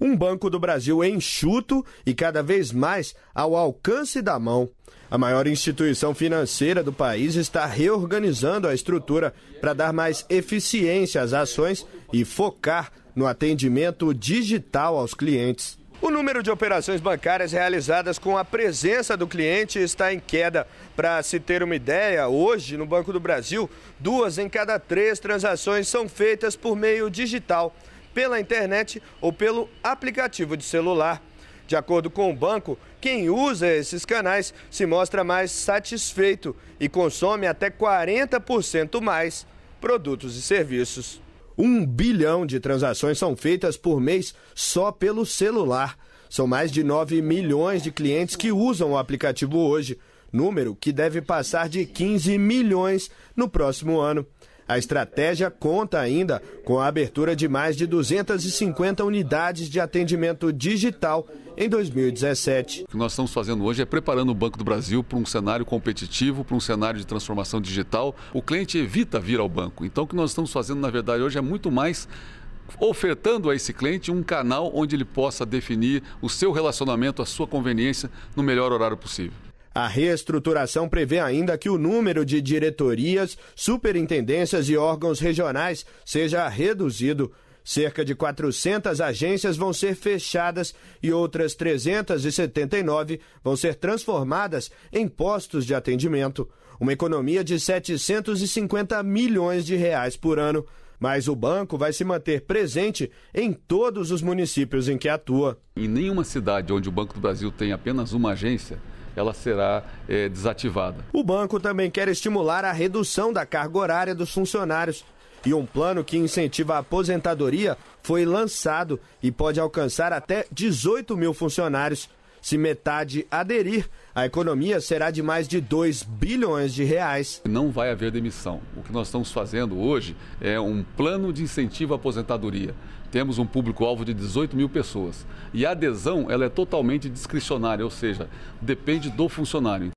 Um Banco do Brasil enxuto e cada vez mais ao alcance da mão. A maior instituição financeira do país está reorganizando a estrutura para dar mais eficiência às ações e focar no atendimento digital aos clientes. O número de operações bancárias realizadas com a presença do cliente está em queda. Para se ter uma ideia, hoje no Banco do Brasil, duas em cada três transações são feitas por meio digital pela internet ou pelo aplicativo de celular. De acordo com o banco, quem usa esses canais se mostra mais satisfeito e consome até 40% mais produtos e serviços. Um bilhão de transações são feitas por mês só pelo celular. São mais de 9 milhões de clientes que usam o aplicativo hoje, número que deve passar de 15 milhões no próximo ano. A estratégia conta ainda com a abertura de mais de 250 unidades de atendimento digital em 2017. O que nós estamos fazendo hoje é preparando o Banco do Brasil para um cenário competitivo, para um cenário de transformação digital. O cliente evita vir ao banco. Então, o que nós estamos fazendo, na verdade, hoje é muito mais ofertando a esse cliente um canal onde ele possa definir o seu relacionamento, a sua conveniência, no melhor horário possível. A reestruturação prevê ainda que o número de diretorias, superintendências e órgãos regionais seja reduzido. Cerca de 400 agências vão ser fechadas e outras 379 vão ser transformadas em postos de atendimento. Uma economia de 750 milhões de reais por ano. Mas o banco vai se manter presente em todos os municípios em que atua. Em nenhuma cidade onde o Banco do Brasil tem apenas uma agência, ela será é, desativada. O banco também quer estimular a redução da carga horária dos funcionários. E um plano que incentiva a aposentadoria foi lançado e pode alcançar até 18 mil funcionários. Se metade aderir, a economia será de mais de 2 bilhões de reais. Não vai haver demissão. O que nós estamos fazendo hoje é um plano de incentivo à aposentadoria. Temos um público-alvo de 18 mil pessoas. E a adesão ela é totalmente discricionária, ou seja, depende do funcionário.